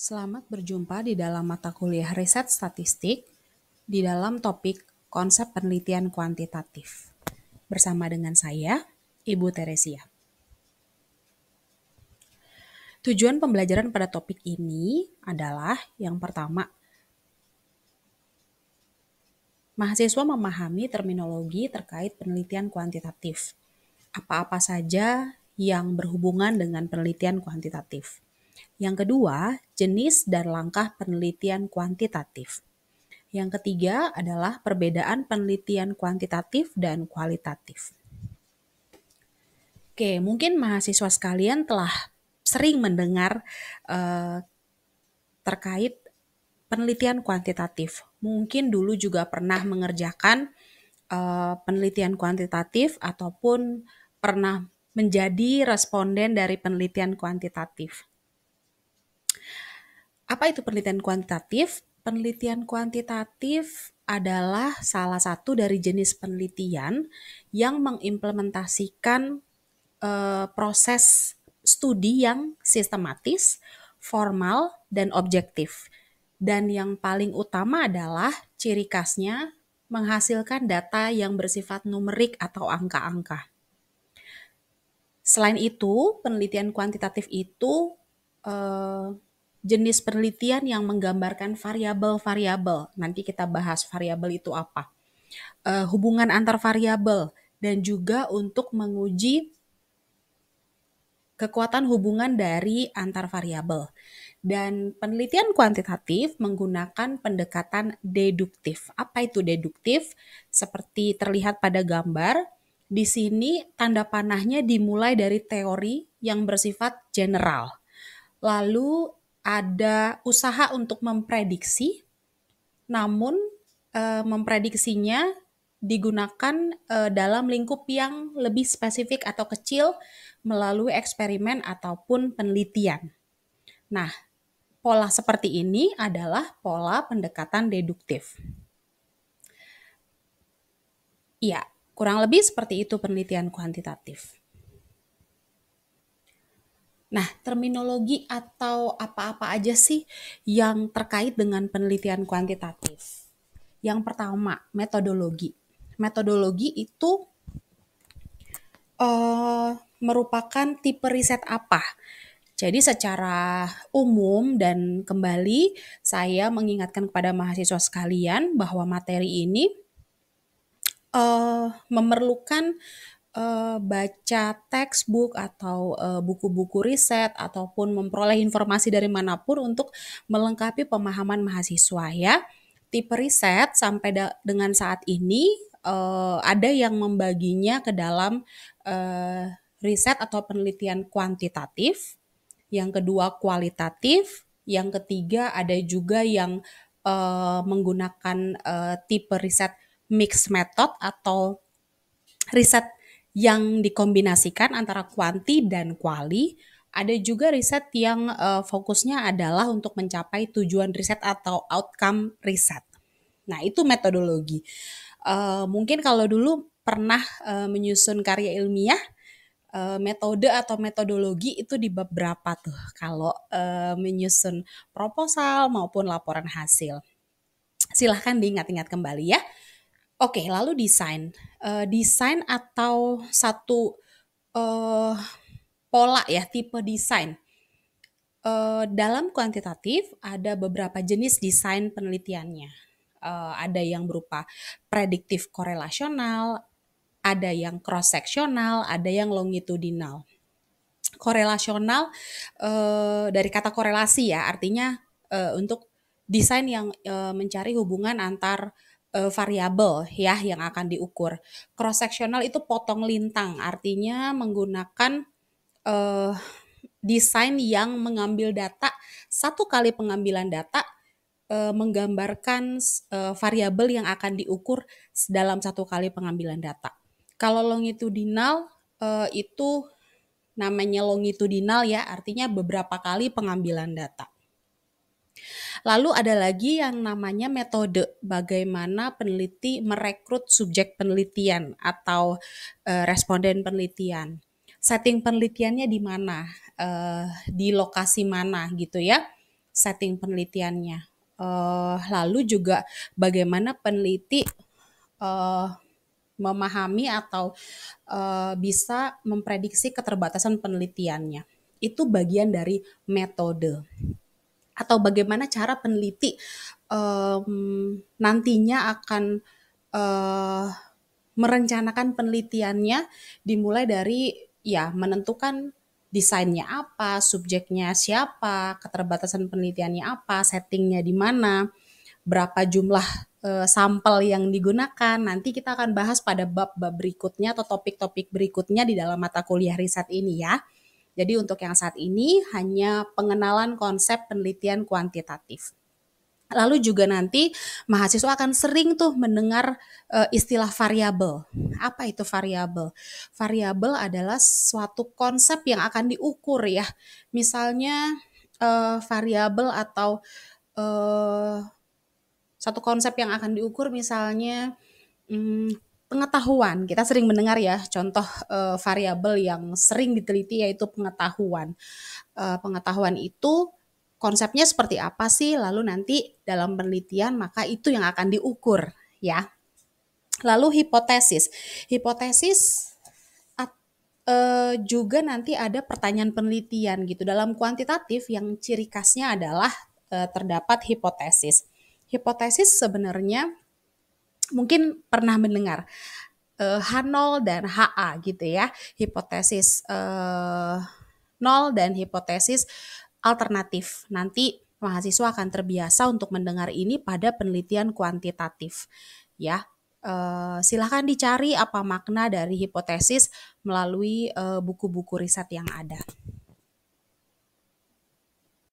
Selamat berjumpa di dalam mata kuliah Riset Statistik di dalam topik konsep penelitian kuantitatif. Bersama dengan saya, Ibu Teresia. Tujuan pembelajaran pada topik ini adalah yang pertama, mahasiswa memahami terminologi terkait penelitian kuantitatif. Apa-apa saja yang berhubungan dengan penelitian kuantitatif. Yang kedua, jenis dan langkah penelitian kuantitatif. Yang ketiga adalah perbedaan penelitian kuantitatif dan kualitatif. Oke, mungkin mahasiswa sekalian telah sering mendengar eh, terkait penelitian kuantitatif. Mungkin dulu juga pernah mengerjakan eh, penelitian kuantitatif ataupun pernah menjadi responden dari penelitian kuantitatif. Apa itu penelitian kuantitatif? Penelitian kuantitatif adalah salah satu dari jenis penelitian yang mengimplementasikan e, proses studi yang sistematis, formal, dan objektif. Dan yang paling utama adalah ciri khasnya menghasilkan data yang bersifat numerik atau angka-angka. Selain itu, penelitian kuantitatif itu e, jenis penelitian yang menggambarkan variabel-variabel. Nanti kita bahas variabel itu apa. Uh, hubungan antar variabel dan juga untuk menguji kekuatan hubungan dari antar variabel. Dan penelitian kuantitatif menggunakan pendekatan deduktif. Apa itu deduktif? Seperti terlihat pada gambar, di sini tanda panahnya dimulai dari teori yang bersifat general. Lalu ada usaha untuk memprediksi, namun e, memprediksinya digunakan e, dalam lingkup yang lebih spesifik atau kecil melalui eksperimen ataupun penelitian. Nah, pola seperti ini adalah pola pendekatan deduktif. Ya, kurang lebih seperti itu penelitian kuantitatif. Nah, terminologi atau apa-apa aja sih yang terkait dengan penelitian kuantitatif? Yang pertama, metodologi. Metodologi itu uh, merupakan tipe riset apa? Jadi secara umum dan kembali saya mengingatkan kepada mahasiswa sekalian bahwa materi ini uh, memerlukan uh, baca textbook atau, buku eh, buku-buku riset ataupun memperoleh informasi dari manapun untuk melengkapi pemahaman mahasiswa ya. Tipe riset sampai dengan saat ini, uh, ada yang membaginya ke dalam, uh, riset atau penelitian kuantitatif, yang kedua kualitatif, yang ketiga ada juga yang, uh, menggunakan, uh, tipe riset mixed method atau riset yang dikombinasikan antara kuanti dan kuali. Ada juga riset yang uh, fokusnya adalah untuk mencapai tujuan riset atau outcome riset. Nah, itu metodologi. Uh, mungkin kalau dulu pernah uh, menyusun karya ilmiah, metode atau metodologi itu di bab berapa tuh kalau uh, menyusun proposal maupun laporan hasil. Silahkan diingat-ingat kembali ya. Oke, lalu desain. Uh, desain atau satu uh, pola ya, tipe desain. Uh, dalam kuantitatif ada beberapa jenis desain penelitiannya. Uh, ada yang berupa prediktif korelasional, ada yang cross sectional, ada yang longitudinal. Korelasional uh, dari kata korelasi ya, artinya uh, untuk desain yang uh, mencari hubungan antar uh, variabel ya yang akan diukur. Cross sectional itu potong lintang, artinya menggunakan uh, desain yang mengambil data satu kali pengambilan data uh, menggambarkan uh, variabel yang akan diukur dalam satu kali pengambilan data. Kalau longitudinal uh, itu namanya longitudinal ya, artinya beberapa kali pengambilan data. Lalu ada lagi yang namanya metode bagaimana peneliti merekrut subjek penelitian atau uh, responden penelitian. Setting penelitiannya di mana, Uh, di lokasi mana gitu ya, setting penelitiannya. Uh, lalu juga bagaimana peneliti uh, memahami atau uh, bisa memprediksi keterbatasan penelitiannya. Itu bagian dari metode atau bagaimana cara peneliti um, nantinya akan uh, merencanakan penelitiannya dimulai dari ya menentukan desainnya apa, subjeknya siapa, keterbatasan penelitiannya apa, settingnya di mana, berapa jumlah eh, sampel yang digunakan. Nanti kita akan bahas pada bab-bab berikutnya atau topik-topik berikutnya di dalam mata kuliah riset ini ya. Jadi untuk yang saat ini hanya pengenalan konsep penelitian kuantitatif. Lalu juga nanti mahasiswa akan sering tuh mendengar e, istilah variabel. Apa itu variabel? Variabel adalah suatu konsep yang akan diukur ya. Misalnya e, variabel atau e, eh, satu konsep yang akan diukur misalnya hmm, pengetahuan kita sering mendengar ya contoh uh, variabel yang sering diteliti yaitu pengetahuan uh, pengetahuan itu konsepnya seperti apa sih lalu nanti dalam penelitian maka itu yang akan diukur ya lalu hipotesis hipotesis uh, juga nanti ada pertanyaan penelitian gitu dalam kuantitatif yang ciri khasnya adalah uh, terdapat hipotesis hipotesis sebenarnya mungkin pernah mendengar H0 eh, dan HA gitu ya. Hipotesis uh, eh, 0 dan hipotesis alternatif. Nanti mahasiswa akan terbiasa untuk mendengar ini pada penelitian kuantitatif ya. Uh, silahkan dicari apa makna dari hipotesis melalui buku-buku uh, riset yang ada.